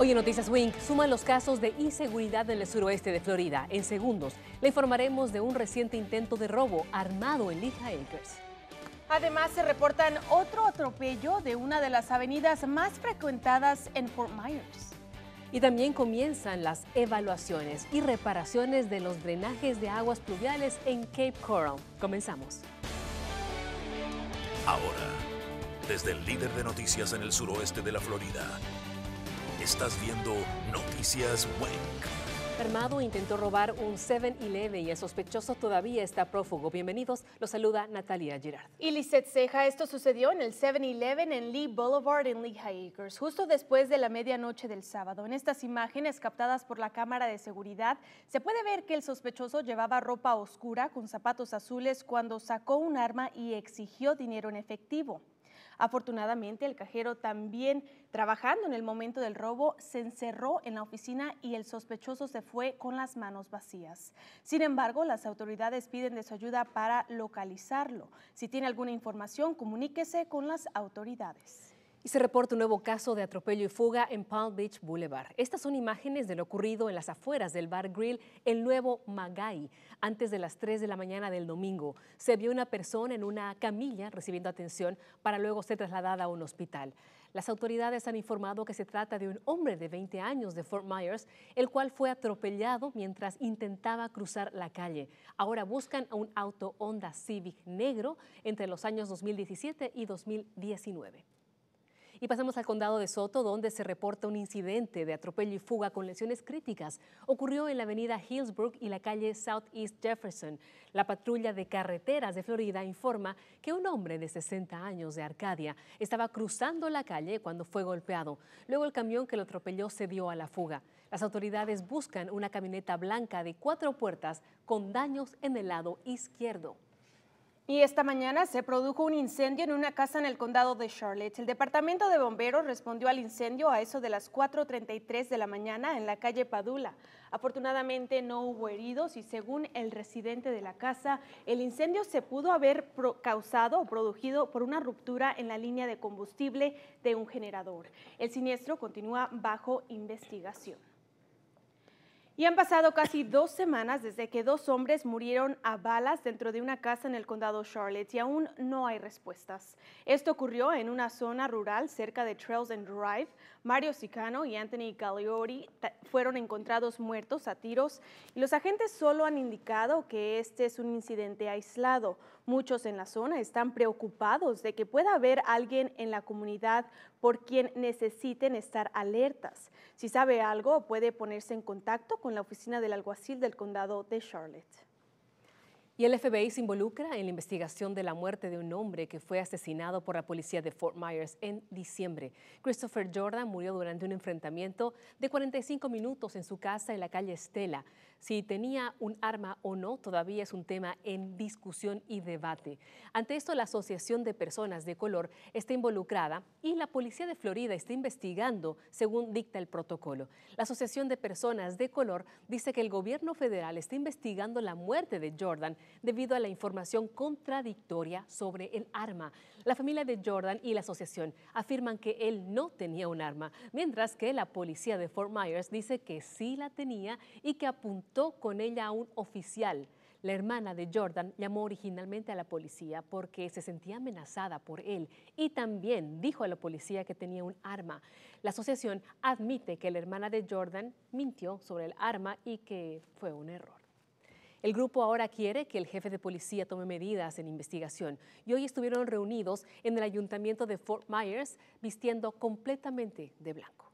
Hoy en Noticias Wink suman los casos de inseguridad en el suroeste de Florida. En segundos le informaremos de un reciente intento de robo armado en Lija Acres. Además se reportan otro atropello de una de las avenidas más frecuentadas en Fort Myers. Y también comienzan las evaluaciones y reparaciones de los drenajes de aguas pluviales en Cape Coral. Comenzamos. Ahora, desde el líder de noticias en el suroeste de la Florida, Estás viendo Noticias Wake. Armado intentó robar un 7-Eleven y el sospechoso todavía está prófugo. Bienvenidos, Lo saluda Natalia Girard. Y Lizette Ceja, esto sucedió en el 7-Eleven en Lee Boulevard en High Acres, justo después de la medianoche del sábado. En estas imágenes captadas por la cámara de seguridad, se puede ver que el sospechoso llevaba ropa oscura con zapatos azules cuando sacó un arma y exigió dinero en efectivo. Afortunadamente, el cajero también, trabajando en el momento del robo, se encerró en la oficina y el sospechoso se fue con las manos vacías. Sin embargo, las autoridades piden de su ayuda para localizarlo. Si tiene alguna información, comuníquese con las autoridades se reporta un nuevo caso de atropello y fuga en Palm Beach Boulevard. Estas son imágenes de lo ocurrido en las afueras del bar Grill El Nuevo Magai, Antes de las 3 de la mañana del domingo, se vio una persona en una camilla recibiendo atención para luego ser trasladada a un hospital. Las autoridades han informado que se trata de un hombre de 20 años de Fort Myers, el cual fue atropellado mientras intentaba cruzar la calle. Ahora buscan a un auto Honda Civic negro entre los años 2017 y 2019. Y pasamos al condado de Soto, donde se reporta un incidente de atropello y fuga con lesiones críticas. Ocurrió en la avenida Hillsbrook y la calle Southeast Jefferson. La patrulla de carreteras de Florida informa que un hombre de 60 años de Arcadia estaba cruzando la calle cuando fue golpeado. Luego el camión que lo atropelló se dio a la fuga. Las autoridades buscan una camioneta blanca de cuatro puertas con daños en el lado izquierdo. Y esta mañana se produjo un incendio en una casa en el condado de Charlotte. El departamento de bomberos respondió al incendio a eso de las 4.33 de la mañana en la calle Padula. Afortunadamente no hubo heridos y según el residente de la casa, el incendio se pudo haber causado o producido por una ruptura en la línea de combustible de un generador. El siniestro continúa bajo investigación. Y han pasado casi dos semanas desde que dos hombres murieron a balas dentro de una casa en el condado Charlotte y aún no hay respuestas. Esto ocurrió en una zona rural cerca de Trails and Drive, Mario Sicano y Anthony Cagliori fueron encontrados muertos a tiros y los agentes solo han indicado que este es un incidente aislado. Muchos en la zona están preocupados de que pueda haber alguien en la comunidad por quien necesiten estar alertas. Si sabe algo, puede ponerse en contacto con la oficina del alguacil del condado de Charlotte. Y el FBI se involucra en la investigación de la muerte de un hombre que fue asesinado por la policía de Fort Myers en diciembre. Christopher Jordan murió durante un enfrentamiento de 45 minutos en su casa en la calle Estela. Si tenía un arma o no, todavía es un tema en discusión y debate. Ante esto, la Asociación de Personas de Color está involucrada y la Policía de Florida está investigando según dicta el protocolo. La Asociación de Personas de Color dice que el gobierno federal está investigando la muerte de Jordan debido a la información contradictoria sobre el arma. La familia de Jordan y la asociación afirman que él no tenía un arma, mientras que la policía de Fort Myers dice que sí la tenía y que apuntó con ella a un oficial. La hermana de Jordan llamó originalmente a la policía porque se sentía amenazada por él y también dijo a la policía que tenía un arma. La asociación admite que la hermana de Jordan mintió sobre el arma y que fue un error. El grupo ahora quiere que el jefe de policía tome medidas en investigación y hoy estuvieron reunidos en el ayuntamiento de Fort Myers vistiendo completamente de blanco.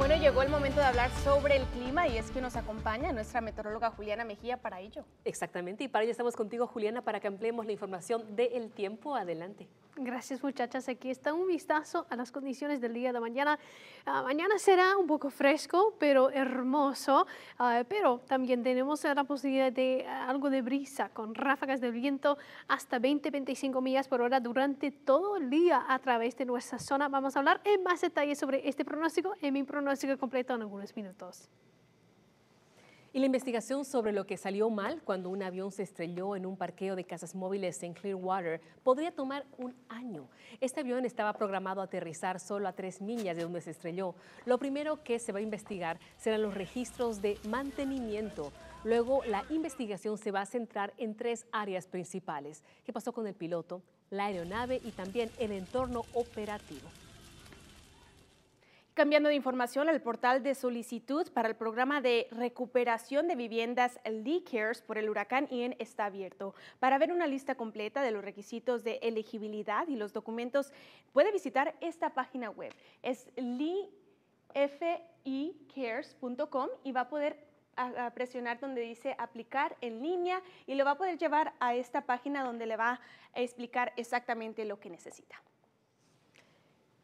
Bueno, llegó el momento de hablar sobre el clima y es que nos acompaña nuestra meteoróloga Juliana Mejía para ello. Exactamente, y para ello estamos contigo, Juliana, para que ampliemos la información del tiempo. Adelante. Gracias muchachas, aquí está un vistazo a las condiciones del día de mañana. Ah, mañana será un poco fresco, pero hermoso, ah, pero también tenemos la posibilidad de ah, algo de brisa con ráfagas de viento hasta 20-25 millas por hora durante todo el día a través de nuestra zona. Vamos a hablar en más detalle sobre este pronóstico en mi pronóstico sigue completo en algunos minutos. Y la investigación sobre lo que salió mal cuando un avión se estrelló en un parqueo de casas móviles en Clearwater podría tomar un año. Este avión estaba programado a aterrizar solo a tres millas de donde se estrelló. Lo primero que se va a investigar serán los registros de mantenimiento. Luego, la investigación se va a centrar en tres áreas principales. ¿Qué pasó con el piloto, la aeronave y también el entorno operativo? Cambiando de información, el portal de solicitud para el programa de recuperación de viviendas Lee Cares por el huracán Ian está abierto. Para ver una lista completa de los requisitos de elegibilidad y los documentos, puede visitar esta página web. Es leeficares.com y va a poder presionar donde dice aplicar en línea y lo va a poder llevar a esta página donde le va a explicar exactamente lo que necesita.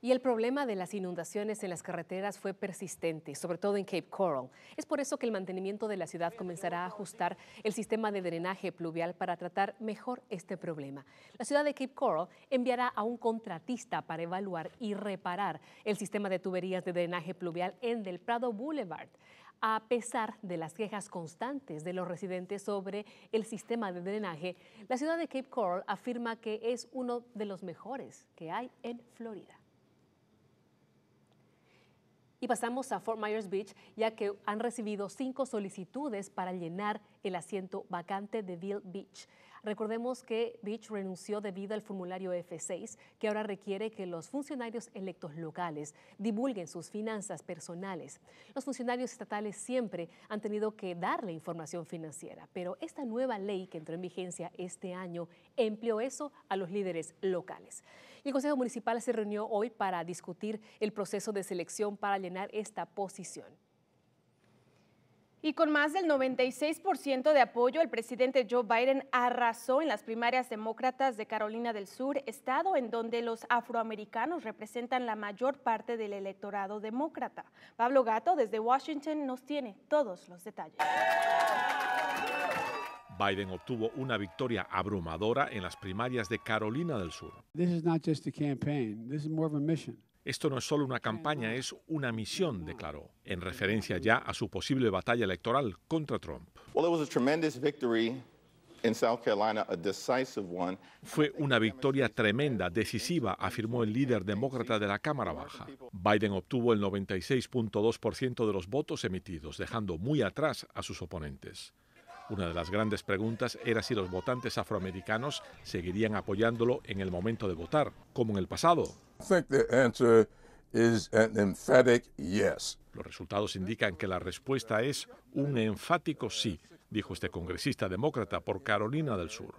Y el problema de las inundaciones en las carreteras fue persistente, sobre todo en Cape Coral. Es por eso que el mantenimiento de la ciudad comenzará a ajustar el sistema de drenaje pluvial para tratar mejor este problema. La ciudad de Cape Coral enviará a un contratista para evaluar y reparar el sistema de tuberías de drenaje pluvial en Del Prado Boulevard a pesar de las quejas constantes de los residentes sobre el sistema de drenaje, la ciudad de Cape Coral afirma que es uno de los mejores que hay en Florida. Y pasamos a Fort Myers Beach, ya que han recibido cinco solicitudes para llenar el asiento vacante de Bill Beach. Recordemos que Beach renunció debido al formulario F6, que ahora requiere que los funcionarios electos locales divulguen sus finanzas personales. Los funcionarios estatales siempre han tenido que darle información financiera, pero esta nueva ley que entró en vigencia este año empleó eso a los líderes locales el Consejo Municipal se reunió hoy para discutir el proceso de selección para llenar esta posición. Y con más del 96% de apoyo, el presidente Joe Biden arrasó en las primarias demócratas de Carolina del Sur, estado en donde los afroamericanos representan la mayor parte del electorado demócrata. Pablo Gato desde Washington nos tiene todos los detalles. Biden obtuvo una victoria abrumadora en las primarias de Carolina del Sur. Esto no es solo una campaña, es una misión, declaró, en referencia ya a su posible batalla electoral contra Trump. Fue una victoria tremenda, decisiva, afirmó el líder demócrata de la Cámara Baja. Biden obtuvo el 96.2% de los votos emitidos, dejando muy atrás a sus oponentes. Una de las grandes preguntas era si los votantes afroamericanos seguirían apoyándolo en el momento de votar, como en el pasado. Los resultados indican que la respuesta es un enfático sí, dijo este congresista demócrata por Carolina del Sur.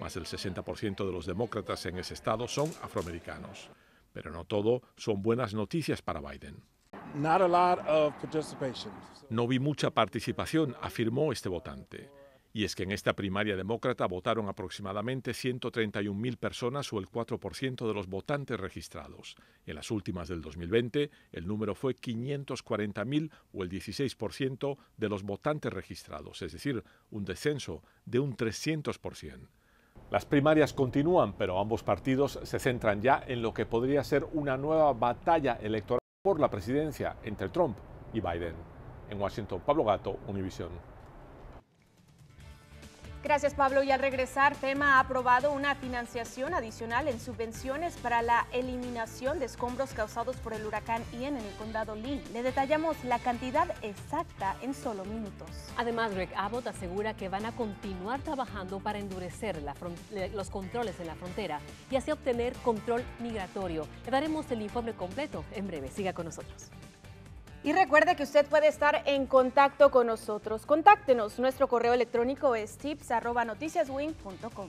Más del 60% de los demócratas en ese estado son afroamericanos. Pero no todo son buenas noticias para Biden. No vi mucha participación, afirmó este votante. Y es que en esta primaria demócrata votaron aproximadamente 131.000 personas o el 4% de los votantes registrados. En las últimas del 2020, el número fue 540.000 o el 16% de los votantes registrados, es decir, un descenso de un 300%. Las primarias continúan, pero ambos partidos se centran ya en lo que podría ser una nueva batalla electoral por la presidencia entre Trump y Biden. En Washington, Pablo Gato, Univisión. Gracias Pablo y al regresar, FEMA ha aprobado una financiación adicional en subvenciones para la eliminación de escombros causados por el huracán Ian en el condado Lee. Le detallamos la cantidad exacta en solo minutos. Además, Greg Abbott asegura que van a continuar trabajando para endurecer los controles en la frontera y así obtener control migratorio. Le daremos el informe completo en breve. Siga con nosotros. Y recuerde que usted puede estar en contacto con nosotros. Contáctenos. Nuestro correo electrónico es tips.noticiaswing.com.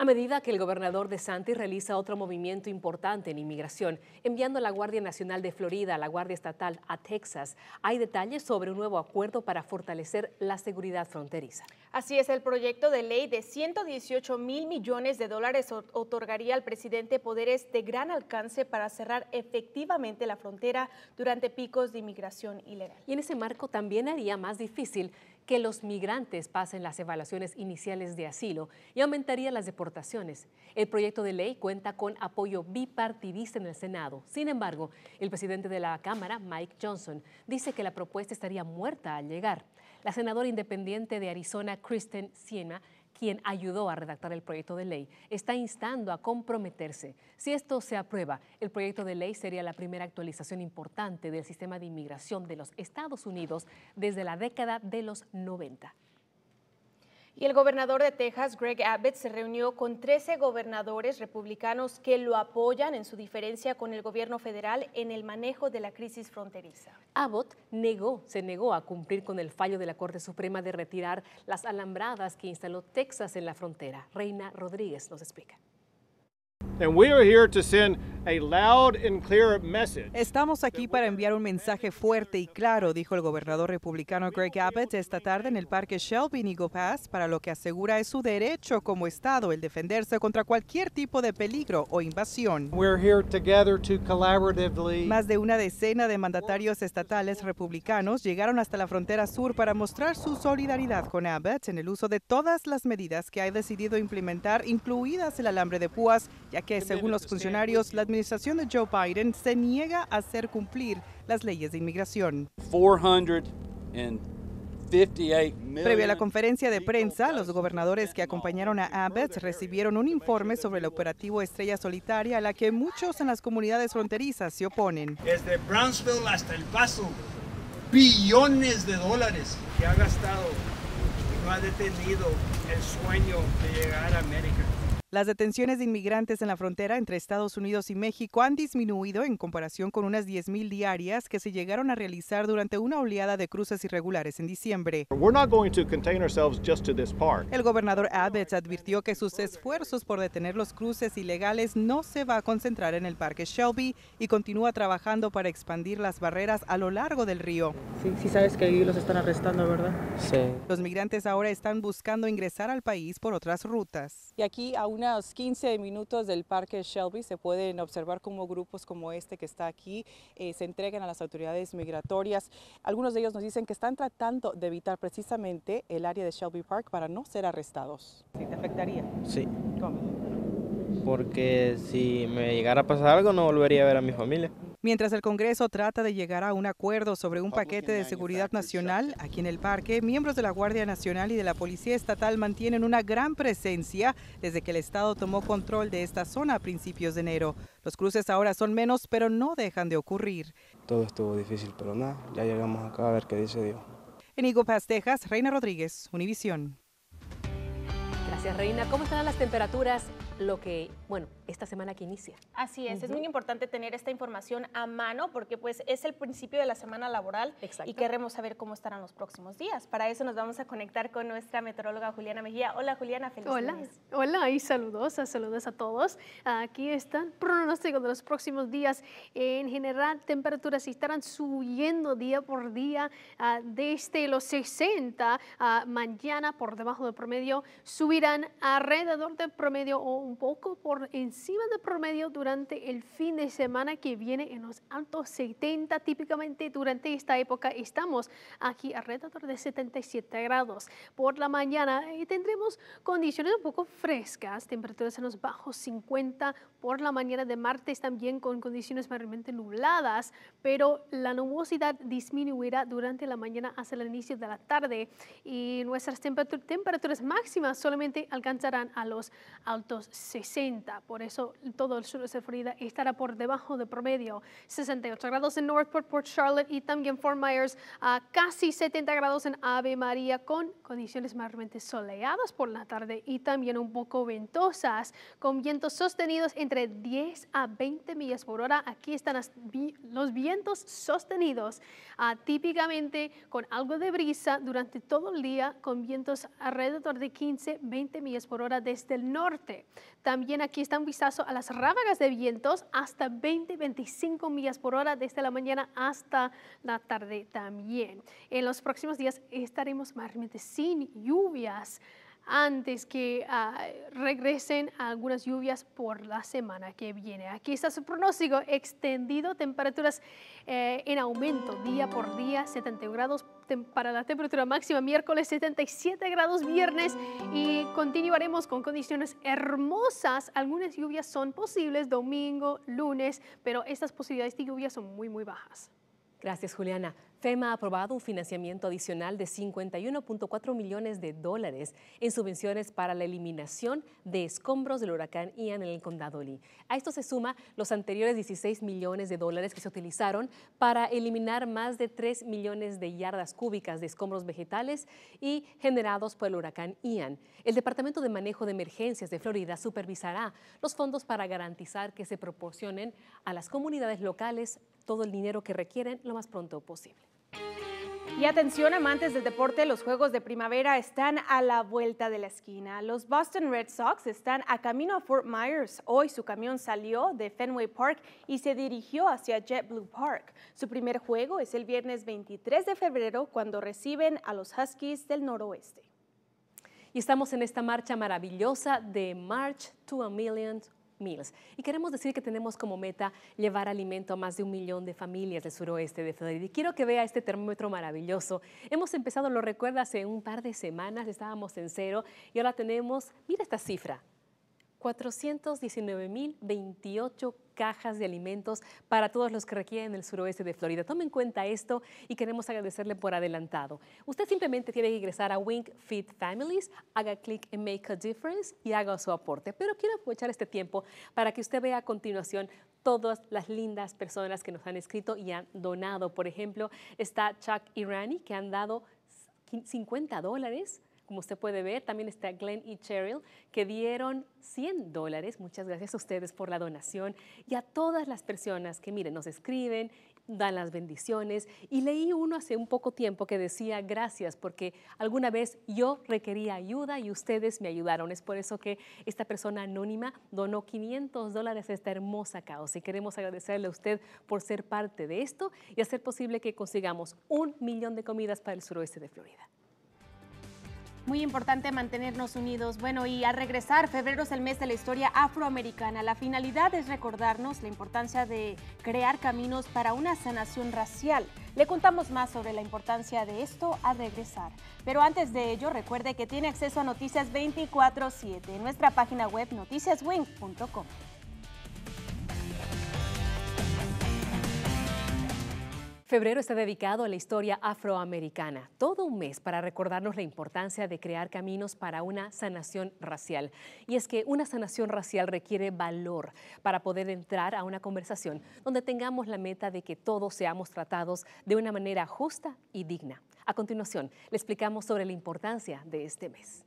a medida que el gobernador de Santi realiza otro movimiento importante en inmigración, enviando a la Guardia Nacional de Florida, a la Guardia Estatal a Texas, hay detalles sobre un nuevo acuerdo para fortalecer la seguridad fronteriza. Así es, el proyecto de ley de 118 mil millones de dólares otorgaría al presidente poderes de gran alcance para cerrar efectivamente la frontera durante picos de inmigración ilegal. Y en ese marco también haría más difícil que los migrantes pasen las evaluaciones iniciales de asilo y aumentaría las deportaciones. El proyecto de ley cuenta con apoyo bipartidista en el Senado. Sin embargo, el presidente de la Cámara, Mike Johnson, dice que la propuesta estaría muerta al llegar. La senadora independiente de Arizona, Kristen Siena, quien ayudó a redactar el proyecto de ley, está instando a comprometerse. Si esto se aprueba, el proyecto de ley sería la primera actualización importante del sistema de inmigración de los Estados Unidos desde la década de los 90. Y el gobernador de Texas, Greg Abbott, se reunió con 13 gobernadores republicanos que lo apoyan en su diferencia con el gobierno federal en el manejo de la crisis fronteriza. Abbott negó, se negó a cumplir con el fallo de la Corte Suprema de retirar las alambradas que instaló Texas en la frontera. Reina Rodríguez nos explica. Estamos aquí para enviar un mensaje fuerte y claro, dijo el gobernador republicano Greg Abbott esta tarde en el parque Shelby Eagle Pass para lo que asegura es su derecho como estado el defenderse contra cualquier tipo de peligro o invasión. Más de una decena de mandatarios estatales republicanos llegaron hasta la frontera sur para mostrar su solidaridad con Abbott en el uso de todas las medidas que ha decidido implementar, incluidas el alambre de púas, ya que según los funcionarios la administración la administración de Joe Biden se niega a hacer cumplir las leyes de inmigración. Previo a la conferencia de prensa, los gobernadores que acompañaron a Abbott recibieron un informe sobre el operativo Estrella Solitaria a la que muchos en las comunidades fronterizas se oponen. Desde Brownsville hasta El Paso, billones de dólares que ha gastado y no ha detenido el sueño de llegar a América. Las detenciones de inmigrantes en la frontera entre Estados Unidos y México han disminuido en comparación con unas 10.000 diarias que se llegaron a realizar durante una oleada de cruces irregulares en diciembre. El gobernador Abbott advirtió que sus esfuerzos por detener los cruces ilegales no se va a concentrar en el parque Shelby y continúa trabajando para expandir las barreras a lo largo del río. Sí, sabes que ahí los están arrestando, ¿verdad? Sí. Los migrantes ahora están buscando ingresar al país por otras rutas. Y aquí aún unos 15 minutos del Parque Shelby se pueden observar como grupos como este que está aquí eh, se entregan a las autoridades migratorias. Algunos de ellos nos dicen que están tratando de evitar precisamente el área de Shelby Park para no ser arrestados. te afectaría? Sí. ¿Cómo? Porque si me llegara a pasar algo no volvería a ver a mi familia. Mientras el Congreso trata de llegar a un acuerdo sobre un paquete de seguridad nacional, aquí en el parque, miembros de la Guardia Nacional y de la Policía Estatal mantienen una gran presencia desde que el Estado tomó control de esta zona a principios de enero. Los cruces ahora son menos, pero no dejan de ocurrir. Todo estuvo difícil, pero nada, ya llegamos acá a ver qué dice Dios. En Eagle Texas, Reina Rodríguez, Univisión. Gracias, Reina. ¿Cómo están las temperaturas lo que, bueno, esta semana que inicia. Así es, es muy importante tener esta información a mano porque pues es el principio de la semana laboral y queremos saber cómo estarán los próximos días. Para eso nos vamos a conectar con nuestra meteoróloga Juliana Mejía. Hola Juliana, feliz Hola, hola y saludos, saludos a todos. Aquí están pronóstico de los próximos días. En general, temperaturas estarán subiendo día por día ah, desde los 60 ah, mañana por debajo del promedio, subirán alrededor del promedio o un poco por encima del promedio durante el fin de semana que viene en los altos 70. Típicamente durante esta época estamos aquí alrededor de 77 grados. Por la mañana y eh, tendremos condiciones un poco frescas, temperaturas en los bajos 50. Por la mañana de martes también con condiciones mayormente nubladas, pero la nubosidad disminuirá durante la mañana hasta el inicio de la tarde y nuestras temperaturas máximas solamente alcanzarán a los altos 60, por eso todo el sur de Florida estará por debajo de promedio. 68 grados en Northport, Port Charlotte y también Fort Myers, a casi 70 grados en Ave María con condiciones mayormente soleadas por la tarde y también un poco ventosas con vientos sostenidos entre 10 a 20 millas por hora. Aquí están los vientos sostenidos, típicamente con algo de brisa durante todo el día con vientos alrededor de 15, 20 millas por hora desde el norte. También aquí está un vistazo a las ráfagas de vientos hasta 20, 25 millas por hora desde la mañana hasta la tarde también. En los próximos días estaremos mayormente sin lluvias antes que ah, regresen algunas lluvias por la semana que viene. Aquí está su pronóstico extendido, temperaturas eh, en aumento día por día, 70 grados para la temperatura máxima miércoles 77 grados viernes y continuaremos con condiciones hermosas. Algunas lluvias son posibles domingo, lunes, pero estas posibilidades de lluvias son muy, muy bajas. Gracias, Juliana. FEMA ha aprobado un financiamiento adicional de 51.4 millones de dólares en subvenciones para la eliminación de escombros del huracán Ian en el condado Lee. A esto se suma los anteriores 16 millones de dólares que se utilizaron para eliminar más de 3 millones de yardas cúbicas de escombros vegetales y generados por el huracán Ian. El Departamento de Manejo de Emergencias de Florida supervisará los fondos para garantizar que se proporcionen a las comunidades locales todo el dinero que requieren lo más pronto posible. Y atención amantes del deporte, los Juegos de Primavera están a la vuelta de la esquina. Los Boston Red Sox están a camino a Fort Myers. Hoy su camión salió de Fenway Park y se dirigió hacia JetBlue Park. Su primer juego es el viernes 23 de febrero cuando reciben a los Huskies del noroeste. Y estamos en esta marcha maravillosa de March to a Million y queremos decir que tenemos como meta llevar alimento a más de un millón de familias del suroeste de Florida. Y quiero que vea este termómetro maravilloso. Hemos empezado, lo recuerda, hace un par de semanas, estábamos en cero y ahora tenemos, mira esta cifra, 419.028 cajas de alimentos para todos los que requieren el suroeste de Florida. Tomen en cuenta esto y queremos agradecerle por adelantado. Usted simplemente tiene que ingresar a Wink Feed Families, haga clic en Make a Difference y haga su aporte. Pero quiero aprovechar este tiempo para que usted vea a continuación todas las lindas personas que nos han escrito y han donado. Por ejemplo, está Chuck Rani que han dado 50 dólares. Como usted puede ver, también está Glenn y Cheryl, que dieron 100 dólares. Muchas gracias a ustedes por la donación y a todas las personas que, miren, nos escriben, dan las bendiciones. Y leí uno hace un poco tiempo que decía gracias porque alguna vez yo requería ayuda y ustedes me ayudaron. Es por eso que esta persona anónima donó 500 dólares a esta hermosa causa. Y queremos agradecerle a usted por ser parte de esto y hacer posible que consigamos un millón de comidas para el suroeste de Florida. Muy importante mantenernos unidos. Bueno, y al regresar, febrero es el mes de la historia afroamericana. La finalidad es recordarnos la importancia de crear caminos para una sanación racial. Le contamos más sobre la importancia de esto al regresar. Pero antes de ello, recuerde que tiene acceso a noticias 24-7 en nuestra página web noticiaswing.com. Febrero está dedicado a la historia afroamericana, todo un mes para recordarnos la importancia de crear caminos para una sanación racial. Y es que una sanación racial requiere valor para poder entrar a una conversación donde tengamos la meta de que todos seamos tratados de una manera justa y digna. A continuación, le explicamos sobre la importancia de este mes.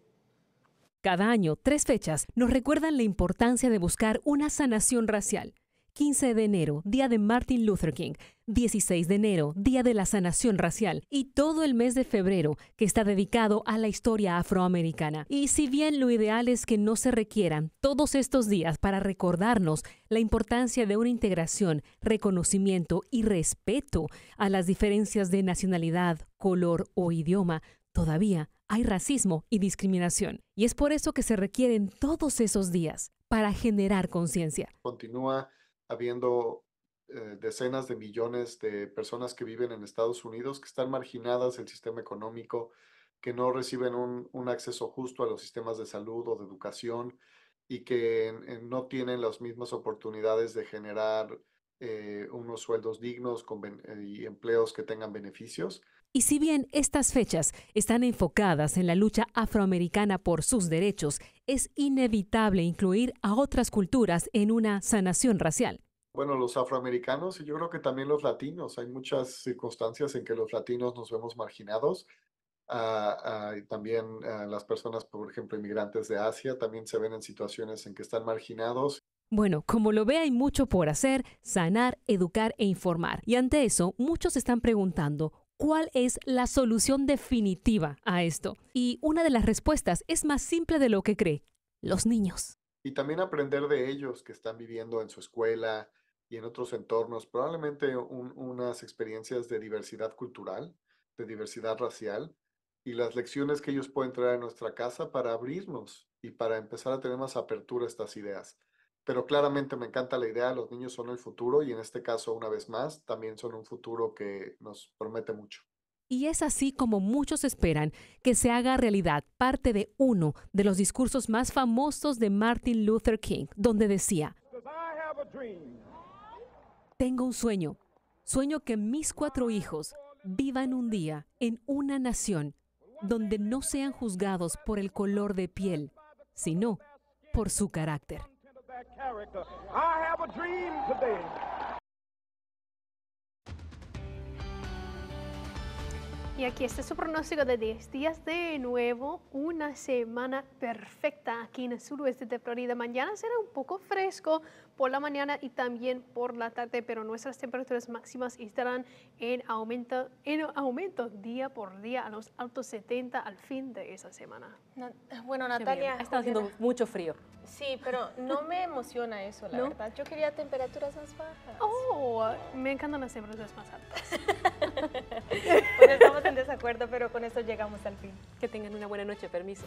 Cada año, tres fechas nos recuerdan la importancia de buscar una sanación racial. 15 de enero, día de Martin Luther King, 16 de enero, día de la sanación racial, y todo el mes de febrero, que está dedicado a la historia afroamericana. Y si bien lo ideal es que no se requieran todos estos días para recordarnos la importancia de una integración, reconocimiento y respeto a las diferencias de nacionalidad, color o idioma, todavía hay racismo y discriminación. Y es por eso que se requieren todos esos días para generar conciencia. Continúa habiendo eh, decenas de millones de personas que viven en Estados Unidos, que están marginadas del sistema económico, que no reciben un, acceso justo a los sistemas de salud o de educación y que no tienen las mismas oportunidades de generar eh, unos sueldos dignos eh, y empleos que tengan beneficios. Y si bien estas fechas están enfocadas en la lucha afroamericana por sus derechos, es inevitable incluir a otras culturas en una sanación racial. Bueno, los afroamericanos y yo creo que también los latinos. Hay muchas circunstancias en que los latinos nos vemos marginados. Ah, ah, también ah, las personas, por ejemplo, inmigrantes de Asia, también se ven en situaciones en que están marginados. Bueno, como lo ve, hay mucho por hacer, sanar, educar e informar. Y ante eso, muchos están preguntando, cuál es la solución definitiva a esto. Y una de las respuestas es más simple de lo que cree, los niños. Y también aprender de ellos que están viviendo en su escuela y en otros entornos, probablemente unas experiencias de diversidad cultural, de diversidad racial, y las lecciones que ellos pueden traer a nuestra casa para abrirnos y para empezar a tener más apertura a estas ideas pero claramente me encanta la idea, los niños son el futuro y en este caso, una vez más, también son un futuro que nos promete mucho. Y es así como muchos esperan que se haga realidad parte de uno de los discursos más famosos de Martin Luther King, donde decía, tengo un sueño, sueño que mis cuatro hijos vivan un día en una nación donde no sean juzgados por el color de piel, sino por su carácter. character. I have a dream today. Y aquí está su pronóstico de 10 días de nuevo, una semana perfecta aquí en el suroeste de Florida. Mañana será un poco fresco por la mañana y también por la tarde, pero nuestras temperaturas máximas estarán en aumento, en aumento día por día a los altos 70 al fin de esa semana. bueno, Natalia. Está haciendo mucho frío. Sí, pero no me emociona eso, la verdad. Yo quería temperaturas más bajas. Oh, me encantan las temperaturas más altas. bueno, pues estamos en desacuerdo, pero con eso llegamos al fin. Que tengan una buena noche, permiso.